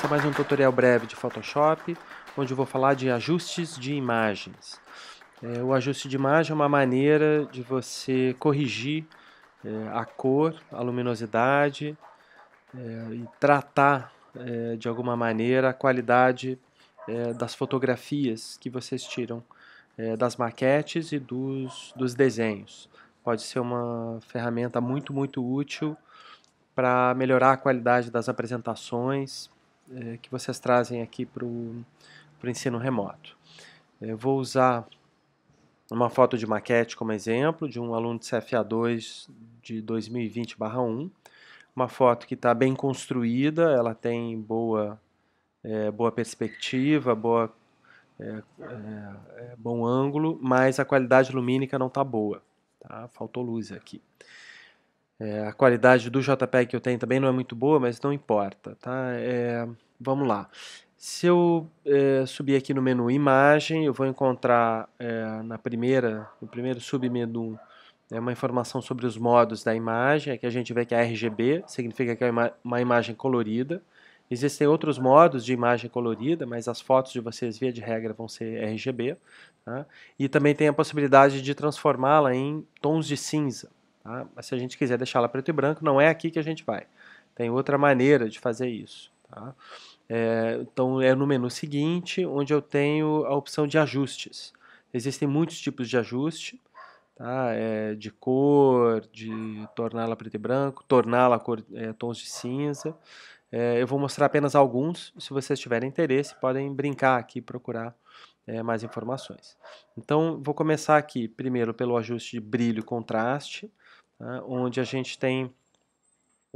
começa mais um tutorial breve de Photoshop, onde eu vou falar de ajustes de imagens. É, o ajuste de imagem é uma maneira de você corrigir é, a cor, a luminosidade é, e tratar é, de alguma maneira a qualidade é, das fotografias que vocês tiram é, das maquetes e dos, dos desenhos. Pode ser uma ferramenta muito, muito útil para melhorar a qualidade das apresentações eh, que vocês trazem aqui para o ensino remoto. Eu vou usar uma foto de maquete como exemplo, de um aluno de CFA2 de 2020-1, uma foto que está bem construída, ela tem boa, é, boa perspectiva, boa, é, é, bom ângulo, mas a qualidade lumínica não está boa. Tá? Faltou luz aqui. É, a qualidade do JPEG que eu tenho também não é muito boa, mas não importa, tá? É, vamos lá. Se eu é, subir aqui no menu Imagem, eu vou encontrar é, na primeira, no primeiro submenu é uma informação sobre os modos da imagem. Aqui a gente vê que é RGB, significa que é uma, uma imagem colorida. Existem outros modos de imagem colorida, mas as fotos de vocês, via de regra, vão ser RGB. Tá? E também tem a possibilidade de transformá-la em tons de cinza. Tá? Mas se a gente quiser deixá-la preto e branco, não é aqui que a gente vai. Tem outra maneira de fazer isso. Tá? É, então é no menu seguinte, onde eu tenho a opção de ajustes. Existem muitos tipos de ajuste, tá? É, de cor, de torná-la preto e branco, torná-la é, tons de cinza. É, eu vou mostrar apenas alguns, se vocês tiverem interesse, podem brincar aqui e procurar é, mais informações. Então, vou começar aqui primeiro pelo ajuste de brilho e contraste né, onde a gente tem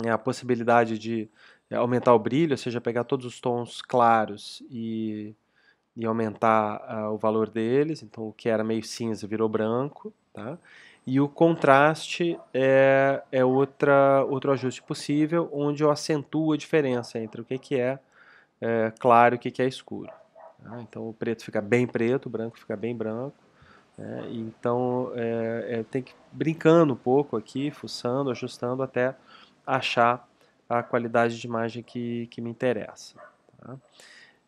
né, a possibilidade de é, aumentar o brilho, ou seja, pegar todos os tons claros e, e aumentar uh, o valor deles. Então, o que era meio cinza virou branco. Tá? E o contraste é, é outra, outro ajuste possível, onde eu acentuo a diferença entre o que, que é, é claro e o que, que é escuro. Tá? Então, o preto fica bem preto, o branco fica bem branco. Né? Então, é, é, tem que ir brincando um pouco aqui, fuçando, ajustando até achar a qualidade de imagem que, que me interessa. Tá?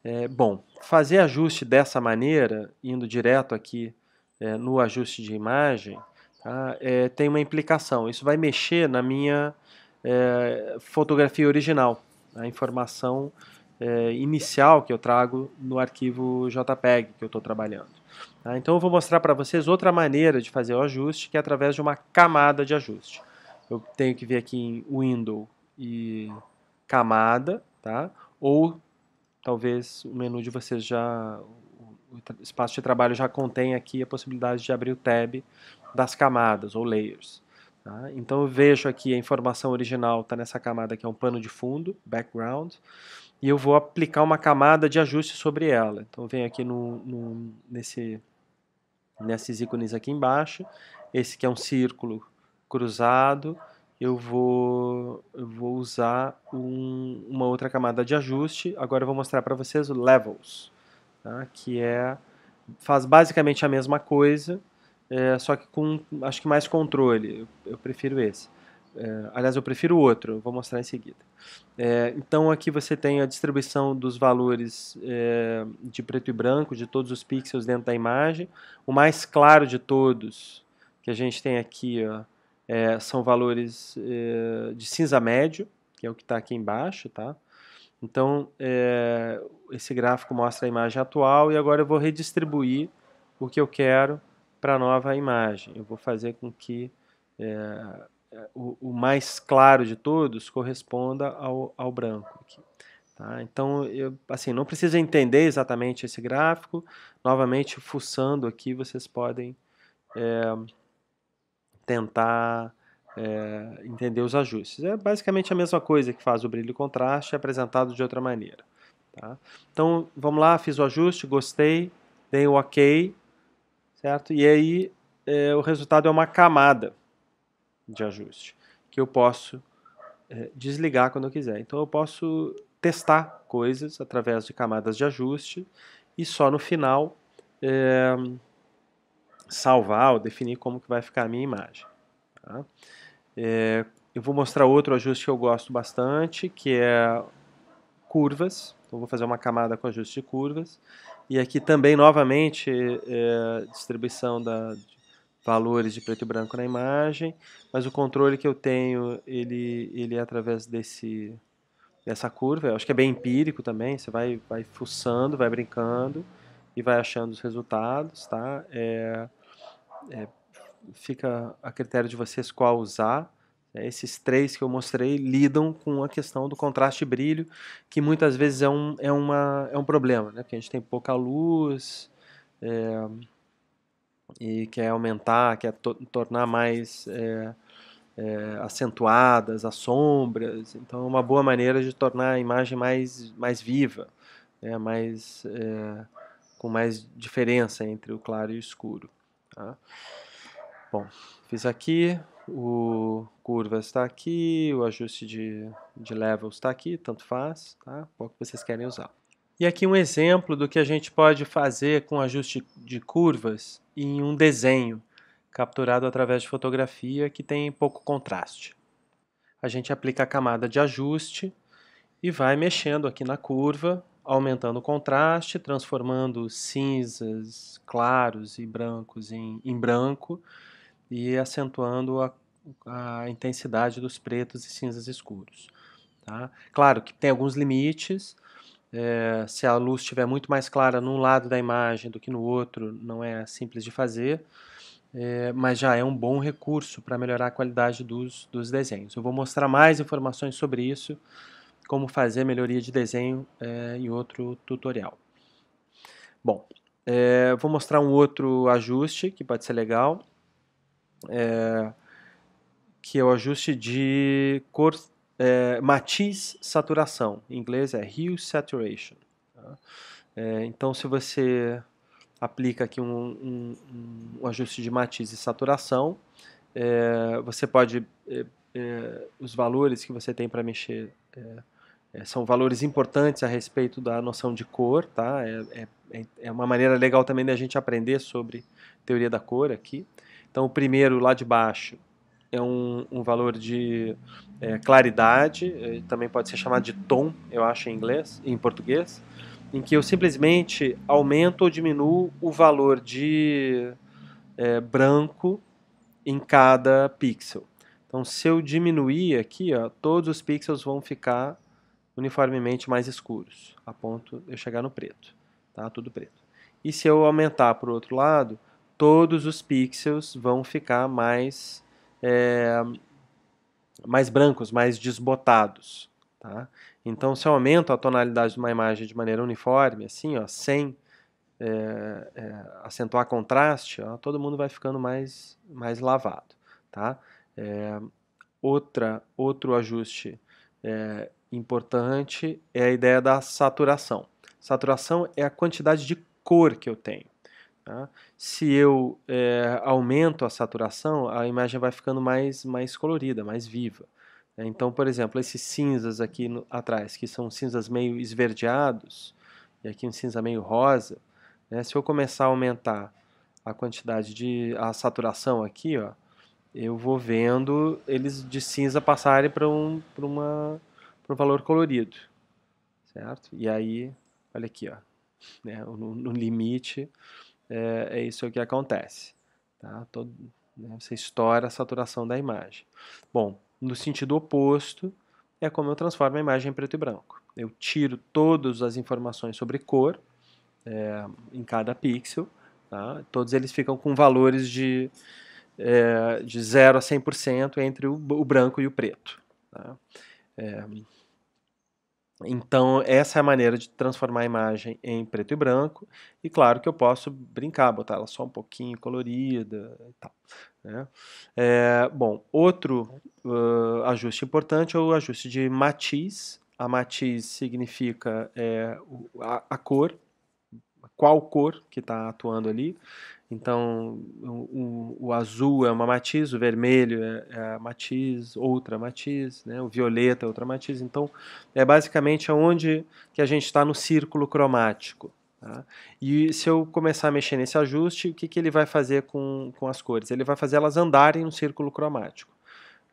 É, bom, fazer ajuste dessa maneira, indo direto aqui é, no ajuste de imagem, tá? É, tem uma implicação. Isso vai mexer na minha é, fotografia original, a informação inicial que eu trago no arquivo JPEG que eu estou trabalhando. Tá? Então eu vou mostrar para vocês outra maneira de fazer o ajuste, que é através de uma camada de ajuste. Eu tenho que vir aqui em Window e Camada, tá? ou talvez o menu de vocês já, o espaço de trabalho já contém aqui a possibilidade de abrir o tab das camadas ou layers. Tá? Então eu vejo aqui a informação original está nessa camada que é um pano de fundo, background, e eu vou aplicar uma camada de ajuste sobre ela. Então vem aqui no, no, nesse, nesses ícones aqui embaixo, esse que é um círculo cruzado, eu vou, eu vou usar um, uma outra camada de ajuste. Agora eu vou mostrar para vocês o Levels, tá? que é, faz basicamente a mesma coisa, é, só que com acho que mais controle, eu, eu prefiro esse. É, aliás, eu prefiro o outro, vou mostrar em seguida. É, então aqui você tem a distribuição dos valores é, de preto e branco de todos os pixels dentro da imagem. O mais claro de todos que a gente tem aqui ó, é, são valores é, de cinza médio, que é o que está aqui embaixo, tá? Então é, esse gráfico mostra a imagem atual e agora eu vou redistribuir o que eu quero para a nova imagem. Eu vou fazer com que o, o, mais claro de todos corresponda ao, ao branco. Aqui, tá? Então, eu, assim, não precisa entender exatamente esse gráfico. Novamente, fuçando aqui, vocês podem é, tentar é, entender os ajustes. É basicamente a mesma coisa que faz o brilho e contraste, é apresentado de outra maneira. Tá? Então, vamos lá, fiz o ajuste, gostei, dei o OK, certo? E aí, é, o resultado é uma camada de ajuste, que eu posso é, desligar quando eu quiser. Então eu posso testar coisas através de camadas de ajuste e só no final é, salvar ou definir como que vai ficar a minha imagem. Tá? É, eu vou mostrar outro ajuste que eu gosto bastante, que é curvas. Então vou fazer uma camada com ajuste de curvas. E aqui também, novamente, é, distribuição da, valores de preto e branco na imagem, mas o controle que eu tenho, ele, ele é através desse, dessa curva. Eu acho que é bem empírico também, você vai, vai fuçando, vai brincando e vai achando os resultados, tá? É, é, fica a critério de vocês qual usar. É, esses três que eu mostrei lidam com a questão do contraste e brilho, que muitas vezes é um, é uma, é um problema, né? Porque a gente tem pouca luz... É, e quer aumentar, quer tornar mais é, é, acentuadas as sombras. Então, é uma boa maneira de tornar a imagem mais, mais viva, né? mais, é, com mais diferença entre o claro e o escuro. Tá? Bom, fiz aqui, o curva está aqui, o ajuste de, de levels está aqui, tanto faz, tá? qual que vocês querem usar. E aqui um exemplo do que a gente pode fazer com ajuste de curvas em um desenho capturado através de fotografia que tem pouco contraste. A gente aplica a camada de ajuste e vai mexendo aqui na curva, aumentando o contraste, transformando cinzas claros e brancos em, em branco e acentuando a, a, intensidade dos pretos e cinzas escuros. Tá? Claro que tem alguns limites, é, se a luz estiver muito mais clara num lado da imagem do que no outro, não é simples de fazer, é, mas já é um bom recurso para melhorar a qualidade dos, dos desenhos. Eu vou mostrar mais informações sobre isso, como fazer melhoria de desenho é, em outro tutorial. Bom, é, vou mostrar um outro ajuste que pode ser legal, que é o ajuste de cor é, matiz saturação. Em inglês é hue saturation. Tá? É, então, se você aplica aqui um, um, um ajuste de matiz e saturação, é, você pode é, é, os valores que você tem para mexer é, são valores importantes a respeito da noção de cor, tá? É, é, é, uma maneira legal também da gente aprender sobre teoria da cor aqui. Então, o primeiro lá de baixo é um, um valor de é, claridade, é, também pode ser chamado de tom, eu acho em inglês, em português, em que eu simplesmente aumento ou diminuo o valor de é, branco em cada pixel. Então, se eu diminuir aqui, ó, todos os pixels vão ficar uniformemente mais escuros, a ponto de eu chegar no preto. Tá? Tudo preto. E se eu aumentar para o outro lado, todos os pixels vão ficar mais é, mais brancos, mais desbotados. Tá? Então, se eu aumento a tonalidade de uma imagem de maneira uniforme, assim, ó, sem é, é, acentuar contraste, ó, todo mundo vai ficando mais, mais lavado. Tá? É, outra, outro ajuste é, importante é a ideia da saturação. Saturação é a quantidade de cor que eu tenho. Tá? Se eu é, aumento a saturação, a imagem vai ficando mais, mais colorida, mais viva. Né? Então, por exemplo, esses cinzas aqui no, atrás, que são cinzas meio esverdeados, e aqui um cinza meio rosa, né? se eu começar a aumentar a quantidade de a saturação aqui, ó, eu vou vendo eles de cinza passarem para um, uma, um valor colorido, certo? E aí, olha aqui, ó, né? no, no limite é, é isso que acontece. Tá? Todo, né, você estoura a saturação da imagem. Bom, no sentido oposto, é como eu transformo a imagem em preto e branco. Eu tiro todas as informações sobre cor é, em cada pixel, tá? todos eles ficam com valores de, é, de 0 a 100% entre o, o, branco e o preto. Tá? É, então, essa é a maneira de transformar a imagem em preto e branco. E claro que eu posso brincar, botar ela só um pouquinho colorida e tal. Né? É, bom, outro uh, ajuste importante é o ajuste de matiz. A matiz significa é, a, a cor, qual cor que está atuando ali. Então, o, o, azul é uma matiz, o vermelho é, é a matiz, outra matiz, né? o violeta é outra matiz. Então, é basicamente onde que a gente está no círculo cromático. Tá? E se eu começar a mexer nesse ajuste, o que, que ele vai fazer com, com as cores? Ele vai fazer elas andarem no círculo cromático.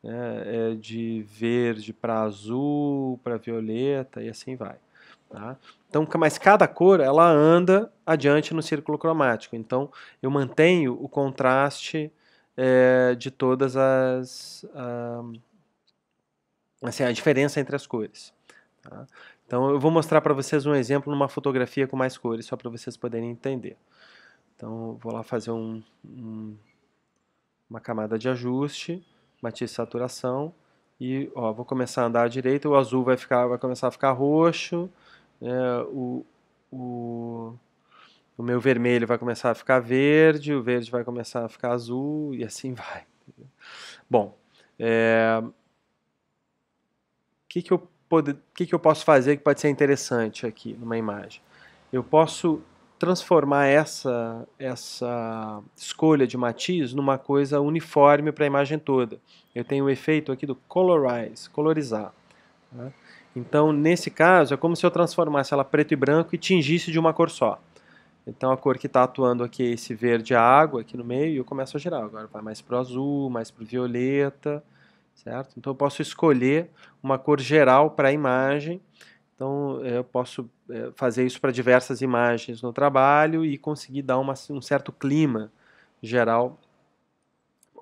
Né? É de verde para azul, para violeta e assim vai. Tá? Então, mas cada cor ela anda adiante no círculo cromático. Então, eu mantenho o contraste é, de todas as. A, assim, a diferença entre as cores. Tá? Então, eu vou mostrar para vocês um exemplo numa fotografia com mais cores, só para vocês poderem entender. Então, vou lá fazer um, um, uma camada de ajuste, matiz saturação, e ó, vou começar a andar à direita, o azul vai, ficar, vai começar a ficar roxo, é, o, o, o meu vermelho vai começar a ficar verde, o verde vai começar a ficar azul e assim vai. Bom, é, que que eu que, que eu posso fazer que pode ser interessante aqui numa imagem? Eu posso transformar essa, essa escolha de matiz numa coisa uniforme para a imagem toda. Eu tenho o efeito aqui do colorize, colorizar. Né? Então, nesse caso, é como se eu transformasse ela preto e branco e tingisse de uma cor só. Então, a cor que está atuando aqui é esse verde água aqui no meio e eu começo a girar. Agora vai mais para o azul, mais para o violeta, certo? Então, eu posso escolher uma cor geral para a imagem. Então, eu posso eh, fazer isso para diversas imagens no trabalho e conseguir dar uma, um certo clima geral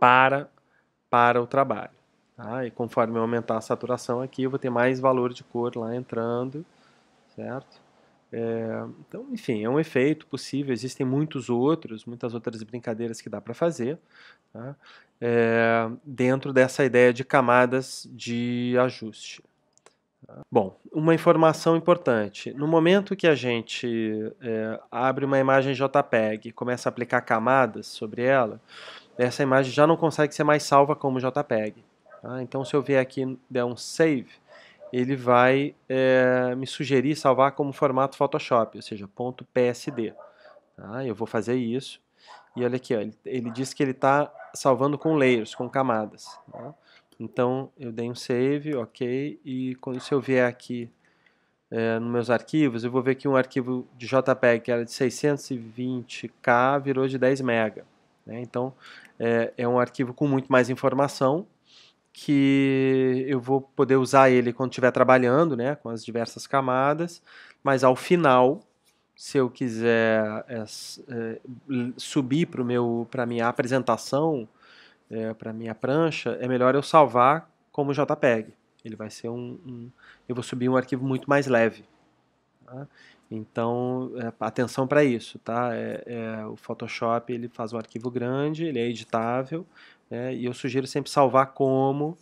para, para o trabalho. Tá? E conforme eu aumentar a saturação aqui, eu vou ter mais valor de cor lá entrando, certo? É, então, enfim, é um efeito possível. Existem muitos outros, muitas outras brincadeiras que dá para fazer tá? é, dentro dessa ideia de camadas de ajuste. Tá? Bom, uma informação importante. No momento que a gente é, abre uma imagem JPEG e começa a aplicar camadas sobre ela, essa imagem já não consegue ser mais salva como JPEG. Tá? Então, se eu vier aqui der um save, ele vai é, me sugerir salvar como formato Photoshop, ou seja, ponto .psd. Tá? Eu vou fazer isso. E olha aqui, ó, ele, ele diz que ele está salvando com layers, com camadas. Tá? Então, eu dei um save, ok, e quando, se eu vier aqui é, nos meus arquivos, eu vou ver que um arquivo de JPEG que era de 620K virou de 10 MB. Né? Então, é, é um arquivo com muito mais informação, que eu vou poder usar ele quando estiver trabalhando, né, com as diversas camadas, mas ao final, se eu quiser é, é, subir para meu para minha apresentação, é, eh, para minha prancha, é melhor eu salvar como JPEG. Ele vai ser um, um eu vou subir um arquivo muito mais leve. Tá? Então, é, atenção para isso, tá? É, é, o Photoshop ele faz um arquivo grande, ele é editável, é, e eu sugiro sempre salvar como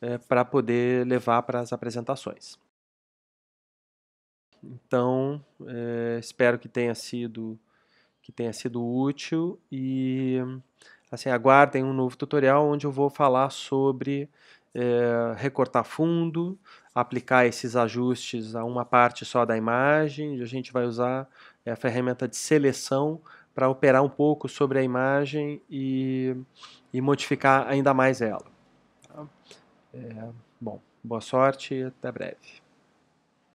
é, para poder levar para as apresentações. Então, é, espero que tenha sido que tenha sido útil e assim aguardem um novo tutorial onde eu vou falar sobre é, recortar fundo, aplicar esses ajustes a uma parte só da imagem. A gente vai usar é, a ferramenta de seleção para operar um pouco sobre a imagem e, e modificar ainda mais ela. Tá? É, bom, boa sorte e até breve.